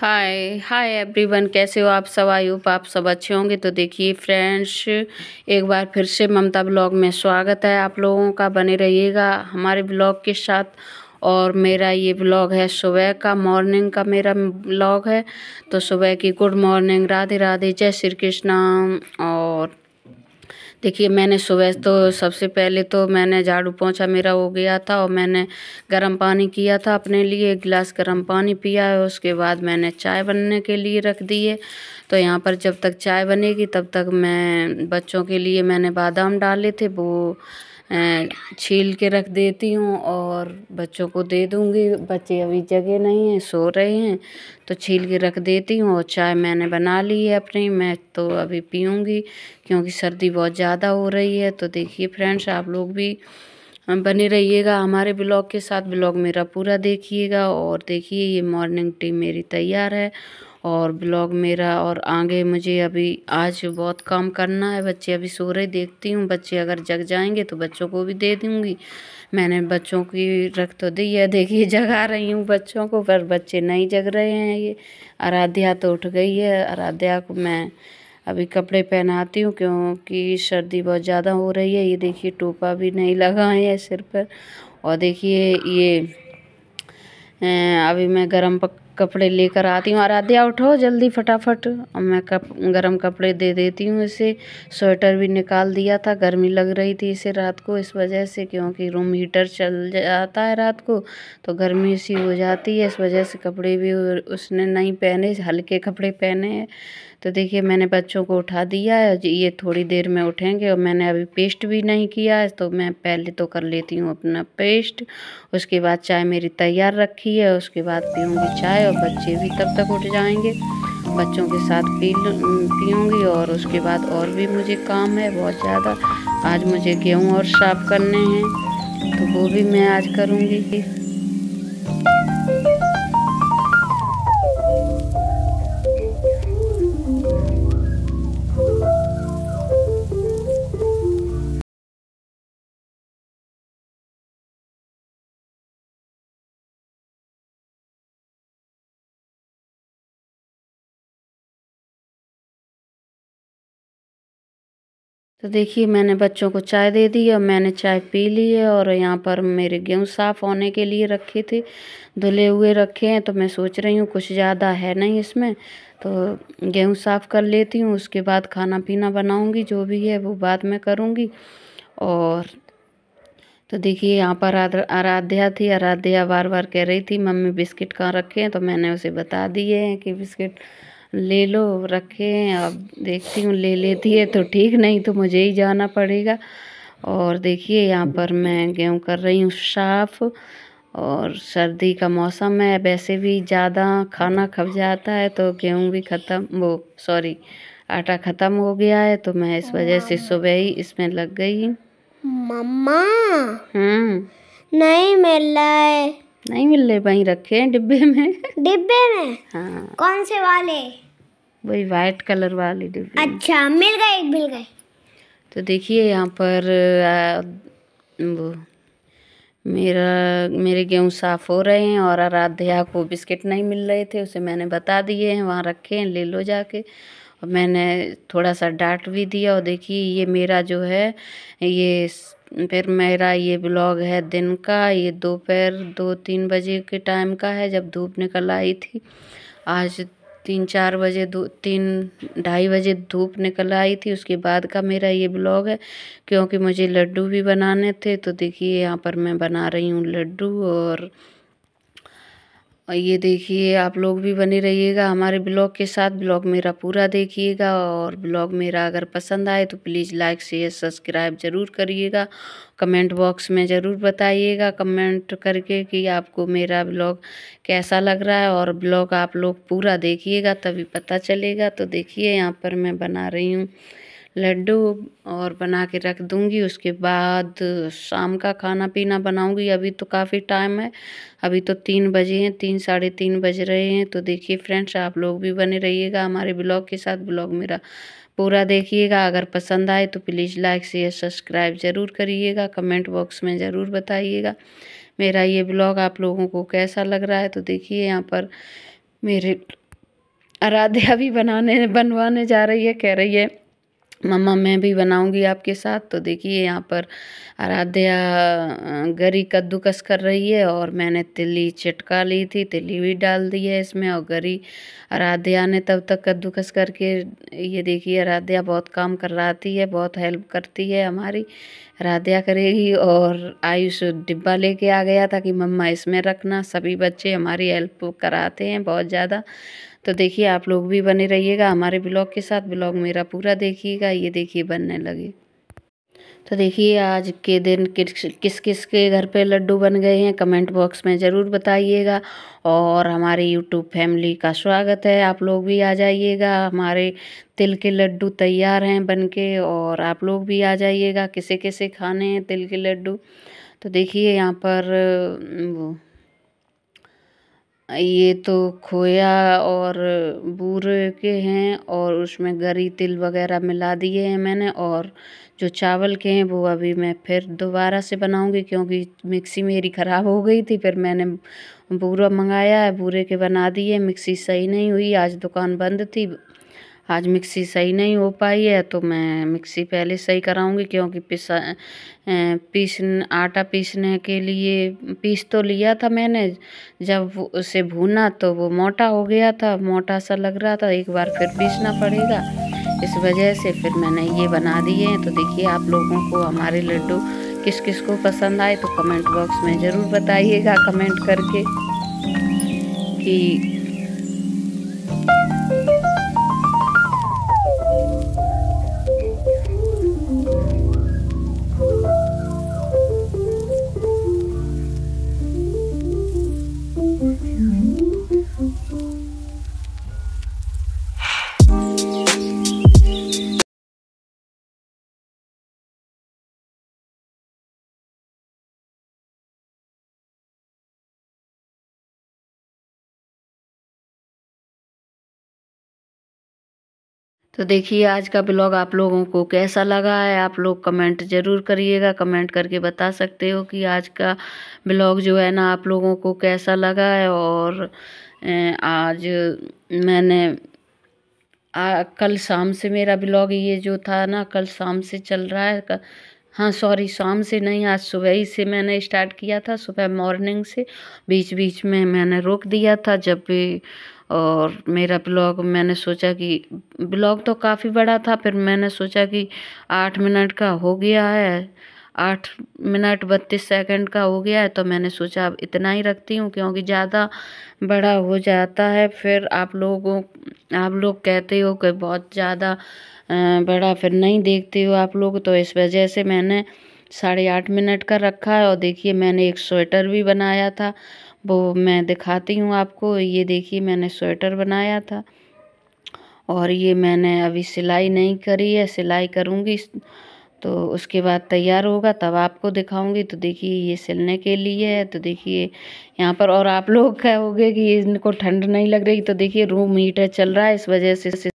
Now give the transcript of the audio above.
हाय hi everyone कैसे हो आप सब आयुब आप सब अच्छे होंगे तो देखिए फ्रेंड्स एक बार फिर से ममता ब्लॉग में स्वागत है आप लोगों का बने रहिएगा हमारे ब्लॉग के साथ और मेरा ये ब्लॉग है सुबह का मॉर्निंग का मेरा ब्लॉग है तो सुबह की गुड मॉर्निंग राधे राधे जय श्री कृष्णा और देखिए मैंने सुबह तो सबसे पहले तो मैंने झाड़ू पोछा मेरा हो गया था और मैंने गर्म पानी किया था अपने लिए एक गिलास गर्म पानी पिया है उसके बाद मैंने चाय बनने के लिए रख दी है तो यहाँ पर जब तक चाय बनेगी तब तक मैं बच्चों के लिए मैंने बादाम डाले थे वो छील के रख देती हूँ और बच्चों को दे दूँगी बच्चे अभी जगे नहीं हैं सो रहे हैं तो छील के रख देती हूँ और चाय मैंने बना ली है अपनी मैं तो अभी पीऊँगी क्योंकि सर्दी बहुत ज़्यादा हो रही है तो देखिए फ्रेंड्स आप लोग भी बने रहिएगा हमारे ब्लॉग के साथ ब्लॉग मेरा पूरा देखिएगा और देखिए ये मॉर्निंग टी मेरी तैयार है और ब्लॉग मेरा और आगे मुझे अभी आज बहुत काम करना है बच्चे अभी सो रहे देखती हूँ बच्चे अगर जग जाएंगे तो बच्चों को भी दे दूँगी मैंने बच्चों की रख तो दी है देखिए जगा रही हूँ बच्चों को पर बच्चे नहीं जग रहे हैं ये आराध्या तो उठ गई है आराध्या को मैं अभी कपड़े पहनाती हूँ क्योंकि सर्दी बहुत ज़्यादा हो रही है ये देखिए टोपा भी नहीं लगा है सिर पर और देखिए ये अभी मैं गर्म पक कपड़े लेकर आती हूँ आराध्या उठो जल्दी फटाफट और मैं कप गर्म कपड़े दे देती हूँ इसे स्वेटर भी निकाल दिया था गर्मी लग रही थी इसे रात को इस वजह से क्योंकि रूम हीटर चल जाता है रात को तो गर्मी सी हो जाती है इस वजह से कपड़े भी उसने नहीं पहने हल्के कपड़े पहने हैं तो देखिए मैंने बच्चों को उठा दिया है ये थोड़ी देर में उठेंगे और मैंने अभी पेस्ट भी नहीं किया है तो मैं पहले तो कर लेती हूँ अपना पेस्ट उसके बाद चाय मेरी तैयार रखी है उसके बाद पीऊँगी चाय और बच्चे भी तब तक उठ जाएंगे बच्चों के साथ पी पीऊँगी और उसके बाद और भी मुझे काम है बहुत ज़्यादा आज मुझे गेहूँ और साफ करने हैं तो वो भी मैं आज करूँगी तो देखिए मैंने बच्चों को चाय दे दी और मैंने चाय पी ली है और यहाँ पर मेरे गेहूँ साफ़ होने के लिए रखे थे धुले हुए रखे हैं तो मैं सोच रही हूँ कुछ ज़्यादा है नहीं इसमें तो गेहूँ साफ़ कर लेती हूँ उसके बाद खाना पीना बनाऊँगी जो भी है वो बाद में करूँगी और तो देखिए यहाँ पर आराध्या थी आराध्या बार बार कह रही थी मम्मी बिस्किट कहाँ रखे हैं तो मैंने उसे बता दिए हैं कि बिस्किट ले लो रखे हैं अब देखती हूँ ले लेती है तो ठीक नहीं तो मुझे ही जाना पड़ेगा और देखिए यहाँ पर मैं गेहूँ कर रही हूँ साफ और सर्दी का मौसम है वैसे भी ज़्यादा खाना खप जाता है तो गेहूँ भी ख़त्म वो सॉरी आटा ख़त्म हो गया है तो मैं इस वजह से सुबह ही इसमें लग गई मम्मा हम्म नहीं रहा है नहीं मिल रहे वहीं रखे हैं डिब्बे में डिब्बे में हाँ कौन से वाले वही वाइट कलर वाले डिब्बे अच्छा मिल गए मिल गए तो देखिए यहाँ पर आ, वो मेरा मेरे गेहूँ साफ़ हो रहे हैं और आराध्या को बिस्किट नहीं मिल रहे थे उसे मैंने बता दिए हैं वहाँ रखे हैं ले लो जाके और मैंने थोड़ा सा डांट भी दिया और देखिए ये मेरा जो है ये फिर मेरा ये ब्लॉग है दिन का ये दोपहर दो तीन बजे के टाइम का है जब धूप निकल आई थी आज तीन चार बजे दो तीन ढाई बजे धूप निकल आई थी उसके बाद का मेरा ये ब्लॉग है क्योंकि मुझे लड्डू भी बनाने थे तो देखिए यहाँ पर मैं बना रही हूँ लड्डू और और ये देखिए आप लोग भी बने रहिएगा हमारे ब्लॉग के साथ ब्लॉग मेरा पूरा देखिएगा और ब्लॉग मेरा अगर पसंद आए तो प्लीज़ लाइक शेयर सब्सक्राइब ज़रूर करिएगा कमेंट बॉक्स में ज़रूर बताइएगा कमेंट करके कि आपको मेरा ब्लॉग कैसा लग रहा है और ब्लॉग आप लोग पूरा देखिएगा तभी पता चलेगा तो देखिए यहाँ पर मैं बना रही हूँ लड्डू और बना के रख दूँगी उसके बाद शाम का खाना पीना बनाऊँगी अभी तो काफ़ी टाइम है अभी तो तीन बजे हैं तीन साढ़े तीन बज रहे हैं तो देखिए फ्रेंड्स आप लोग भी बने रहिएगा हमारे ब्लॉग के साथ ब्लॉग मेरा पूरा देखिएगा अगर पसंद आए तो प्लीज़ लाइक शेयर सब्सक्राइब ज़रूर करिएगा कमेंट बॉक्स में ज़रूर बताइएगा मेरा ये ब्लॉग आप लोगों को कैसा लग रहा है तो देखिए यहाँ पर मेरे आराध्या भी बनाने बनवाने जा रही है कह रही है मम्मा मैं भी बनाऊंगी आपके साथ तो देखिए यहाँ पर आराध्या गरी कद्दूकस कर रही है और मैंने तिली चटका ली थी तिली भी डाल दी है इसमें और गरी आराध्या ने तब तक कद्दूकस करके ये देखिए आराध्या बहुत काम कर रहाती है बहुत हेल्प करती है हमारी आराध्या करेगी और आयुष डिब्बा लेके आ गया था कि मम्मा इसमें रखना सभी बच्चे हमारी हेल्प कराते हैं बहुत ज़्यादा तो देखिए आप लोग भी बने रहिएगा हमारे ब्लॉग के साथ ब्लॉग मेरा पूरा देखिएगा ये देखिए बनने लगे तो देखिए आज के दिन किस किस किस के घर पे लड्डू बन गए हैं कमेंट बॉक्स में ज़रूर बताइएगा और हमारे यूट्यूब फैमिली का स्वागत है आप लोग भी आ जाइएगा हमारे तिल के लड्डू तैयार हैं बनके और आप लोग भी आ जाइएगा किसे किसे खाने हैं तिल के लड्डू तो देखिए यहाँ पर वो ये तो खोया और बूरे के हैं और उसमें गरी तिल वगैरह मिला दिए हैं मैंने और जो चावल के हैं वो अभी मैं फिर दोबारा से बनाऊँगी क्योंकि मिक्सी मेरी ख़राब हो गई थी फिर मैंने बूरा मंगाया है बूरे के बना दिए मिक्सी सही नहीं हुई आज दुकान बंद थी आज मिक्सी सही नहीं हो पाई है तो मैं मिक्सी पहले सही कराऊंगी क्योंकि पिसा पीस आटा पीसने के लिए पीस तो लिया था मैंने जब उसे भूना तो वो मोटा हो गया था मोटा सा लग रहा था एक बार फिर पीसना पड़ेगा इस वजह से फिर मैंने ये बना दिए हैं तो देखिए आप लोगों को हमारे लड्डू किस किस को पसंद आए तो कमेंट बॉक्स में ज़रूर बताइएगा कमेंट करके कि तो देखिए आज का ब्लॉग आप लोगों को कैसा लगा है आप लोग कमेंट ज़रूर करिएगा कमेंट करके बता सकते हो कि आज का ब्लॉग जो है ना आप लोगों को कैसा लगा है और आज मैंने आ, कल शाम से मेरा ब्लॉग ये जो था ना कल शाम से चल रहा है कर, हाँ सॉरी शाम से नहीं आज सुबह ही से मैंने स्टार्ट किया था सुबह मॉर्निंग से बीच बीच में मैंने रोक दिया था जब भी और मेरा ब्लॉग मैंने सोचा कि ब्लॉग तो काफ़ी बड़ा था फिर मैंने सोचा कि आठ मिनट का हो गया है आठ मिनट बत्तीस सेकंड का हो गया है तो मैंने सोचा अब इतना ही रखती हूँ क्योंकि ज़्यादा बड़ा हो जाता है फिर आप लोगों आप लोग कहते हो कि बहुत ज़्यादा बड़ा फिर नहीं देखते हो आप लोग तो इस वजह से मैंने साढ़े आठ मिनट का रखा है और देखिए मैंने एक स्वेटर भी बनाया था वो मैं दिखाती हूँ आपको ये देखिए मैंने स्वेटर बनाया था और ये मैंने अभी सिलाई नहीं करी है सिलाई करूँगी तो उसके बाद तैयार होगा तब आपको दिखाऊंगी तो देखिए ये सिलने के लिए है तो देखिए यहाँ पर और आप लोग कहोगे कि इनको ठंड नहीं लग रही तो देखिए रूम हीटर चल रहा है इस वजह से